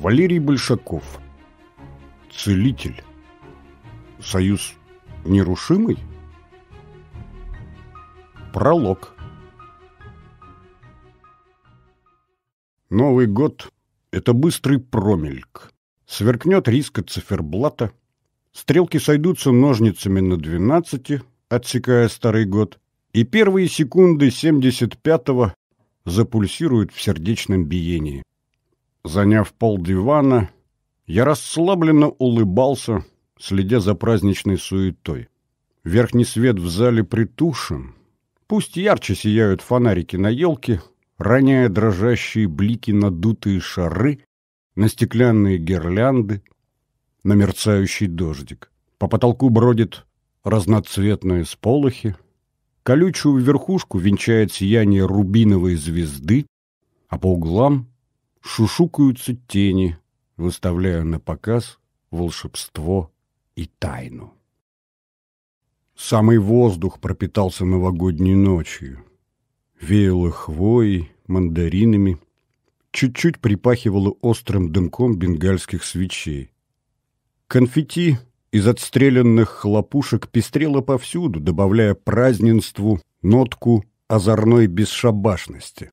Валерий Большаков. Целитель. Союз нерушимый? Пролог. Новый год — это быстрый промельк. Сверкнет риска циферблата. Стрелки сойдутся ножницами на 12, отсекая старый год. И первые секунды 75-го запульсируют в сердечном биении. Заняв пол дивана, я расслабленно улыбался, следя за праздничной суетой. Верхний свет в зале притушен. Пусть ярче сияют фонарики на елке, роняя дрожащие блики на дутые шары на стеклянные гирлянды, на мерцающий дождик. По потолку бродит разноцветные сполохи, колючую верхушку венчает сияние рубиновой звезды, а по углам шушукаются тени, выставляя на показ волшебство и тайну. Самый воздух пропитался новогодней ночью. Веяло хвоей, мандаринами. Чуть-чуть припахивало острым дымком бенгальских свечей. Конфетти из отстрелянных хлопушек пестрело повсюду, добавляя праздненству нотку озорной бесшабашности.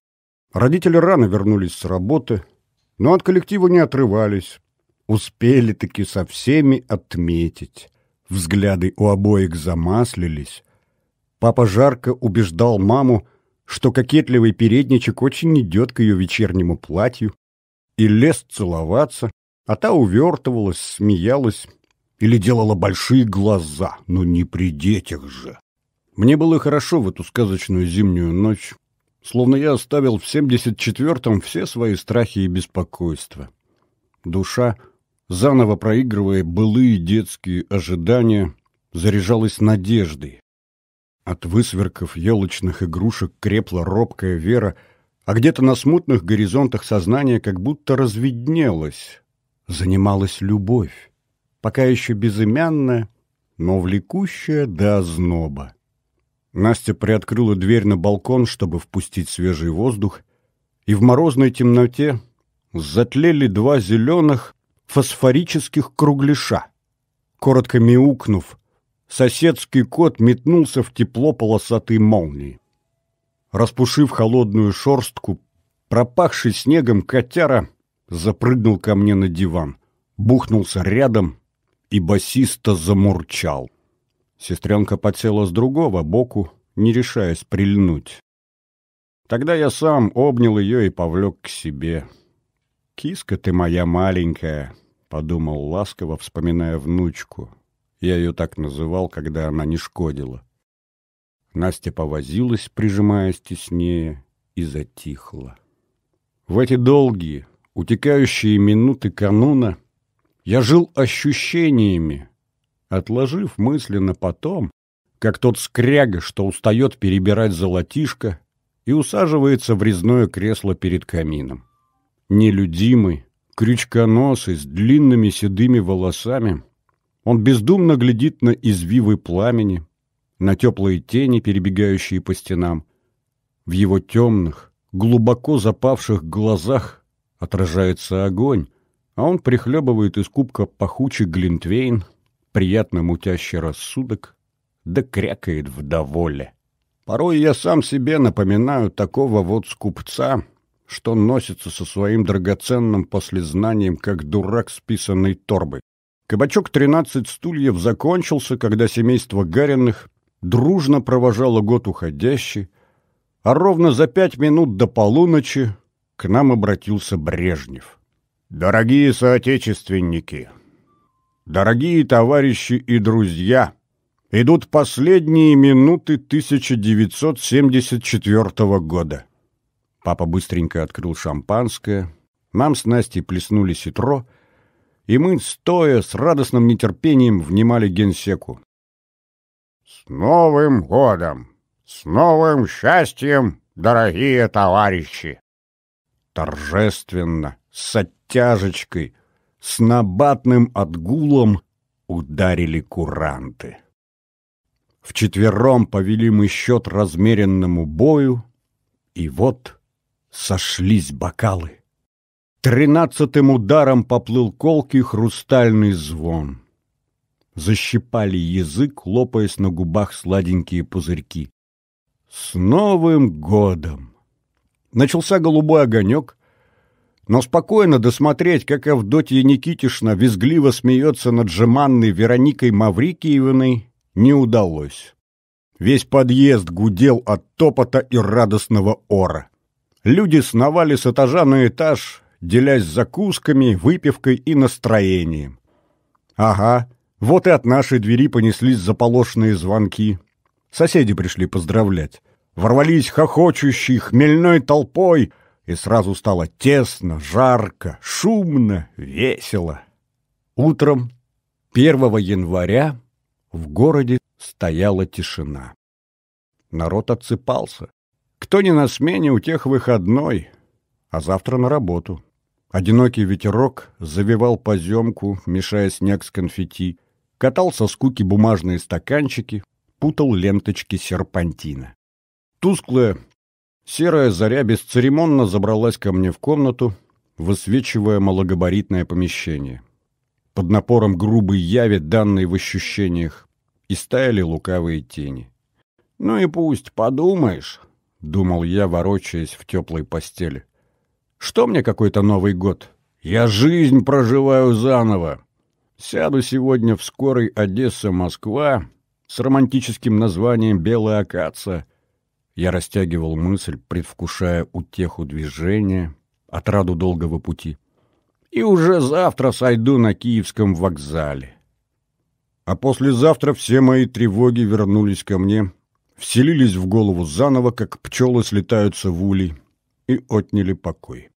Родители рано вернулись с работы, но от коллектива не отрывались. Успели таки со всеми отметить. Взгляды у обоих замаслились. Папа жарко убеждал маму, что кокетливый передничек очень идет к ее вечернему платью, и лез целоваться, а та увертывалась, смеялась или делала большие глаза, но «Ну не при детях же. Мне было хорошо в эту сказочную зимнюю ночь, словно я оставил в 74-м все свои страхи и беспокойства. Душа, заново проигрывая былые детские ожидания, заряжалась надеждой. От высверков елочных игрушек крепла робкая вера, а где-то на смутных горизонтах сознания как будто разведнелась, занималась любовь, пока еще безымянная, но влекущая до озноба. Настя приоткрыла дверь на балкон, чтобы впустить свежий воздух, и в морозной темноте затлели два зеленых фосфорических кругляша. Коротко мяукнув, соседский кот метнулся в тепло полосатой молнии. Распушив холодную шорстку, пропахший снегом котяра запрыгнул ко мне на диван, бухнулся рядом и басисто замурчал. Сестренка подсела с другого боку, не решаясь прильнуть. Тогда я сам обнял ее и повлек к себе. «Киска ты моя маленькая», — подумал ласково, вспоминая внучку. Я ее так называл, когда она не шкодила. Настя повозилась, прижимаясь теснее, и затихла. В эти долгие, утекающие минуты кануна я жил ощущениями, отложив мысленно потом, как тот скряга, что устает перебирать золотишко и усаживается в резное кресло перед камином. Нелюдимый, крючконосый, с длинными седыми волосами, он бездумно глядит на извивы пламени, на теплые тени, перебегающие по стенам. В его темных, глубоко запавших глазах отражается огонь, а он прихлебывает из кубка пахучий глинтвейн, приятно мутящий рассудок, да крякает в доволе. Порой я сам себе напоминаю такого вот скупца, что носится со своим драгоценным послезнанием, как дурак с писаной торбой. Кабачок «Тринадцать стульев» закончился, когда семейство Гариных дружно провожало год уходящий, а ровно за пять минут до полуночи к нам обратился Брежнев. «Дорогие соотечественники, Дорогие товарищи и друзья, идут последние минуты 1974 года. Папа быстренько открыл шампанское, нам с Настей плеснули ситро, и мы, стоя, с радостным нетерпением внимали генсеку. «С Новым годом! С новым счастьем, дорогие товарищи!» Торжественно, с оттяжечкой, с набатным отгулом ударили куранты. Вчетвером повели мы счет размеренному бою, и вот сошлись бокалы. Тринадцатым ударом поплыл колкий хрустальный звон. Защипали язык, лопаясь на губах сладенькие пузырьки. «С Новым годом!» Начался голубой огонек, но спокойно досмотреть, как Авдотья Никитишна визгливо смеется над жеманной Вероникой Маврикиевной, не удалось. Весь подъезд гудел от топота и радостного ора. Люди сновали с этажа на этаж, делясь закусками, выпивкой и настроением. Ага, вот и от нашей двери понеслись заполошенные звонки. Соседи пришли поздравлять. Ворвались хохочущей, хмельной толпой — и сразу стало тесно, жарко, шумно, весело. Утром 1 января в городе стояла тишина. Народ отсыпался. Кто не на смене, у тех выходной, а завтра на работу. Одинокий ветерок завивал поземку, мешая снег с конфетти, катал со скуки бумажные стаканчики, путал ленточки серпантина. Тусклое Серая заря бесцеремонно забралась ко мне в комнату, высвечивая малогабаритное помещение. Под напором грубой яви, данной в ощущениях, и стояли лукавые тени. «Ну и пусть, подумаешь», — думал я, ворочаясь в теплой постели. «Что мне какой-то Новый год? Я жизнь проживаю заново. Сяду сегодня в скорой Одесса-Москва с романтическим названием «Белая акация», я растягивал мысль, предвкушая утеху движения, отраду долгого пути. И уже завтра сойду на Киевском вокзале. А послезавтра все мои тревоги вернулись ко мне, вселились в голову заново, как пчелы слетаются в улей, и отняли покой.